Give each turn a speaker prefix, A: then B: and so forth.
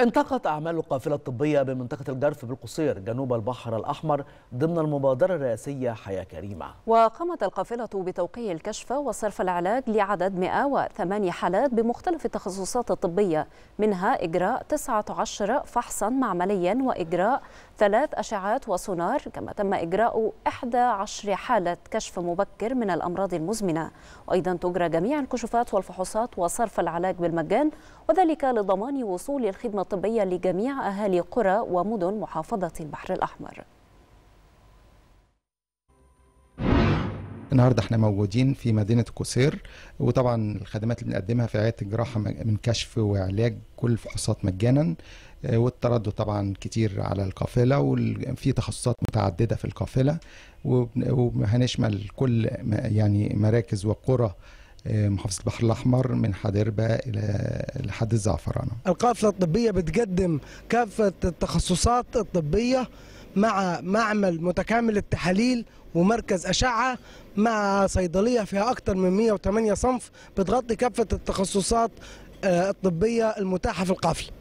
A: انطلقت أعمال القافلة الطبية بمنطقة الجرف بالقصير جنوب البحر الأحمر ضمن المبادرة الرئاسية حياة كريمة
B: وقامت القافلة بتوقيع الكشف وصرف العلاج لعدد 108 حالات بمختلف التخصصات الطبية منها إجراء 19 فحصا معمليا وإجراء ثلاث أشعات وسونار كما تم إجراء 11 حالة كشف مبكر من الأمراض المزمنة وأيضا تجرى جميع الكشوفات والفحوصات وصرف العلاج بالمجان وذلك لضمان وصول الخدمة طبية لجميع أهالي قرى ومدن محافظة البحر الأحمر
C: النهارده احنا موجودين في مدينه قصير وطبعا الخدمات اللي بنقدمها في عياده الجراحه من كشف وعلاج كل الفحوصات مجانا آه، والتردد طبعا كتير على القافله وفي تخصصات متعدده في القافله وهنشمل كل يعني مراكز وقرى آه، محافظه البحر الاحمر من حدربه الى لحد الزعفرانه.
D: القافله الطبيه بتقدم كافه التخصصات الطبيه مع معمل متكامل التحاليل ومركز أشعة مع صيدلية فيها أكثر من 108 صنف بتغطي كافة التخصصات آه، الطبية المتاحة في
A: القافلة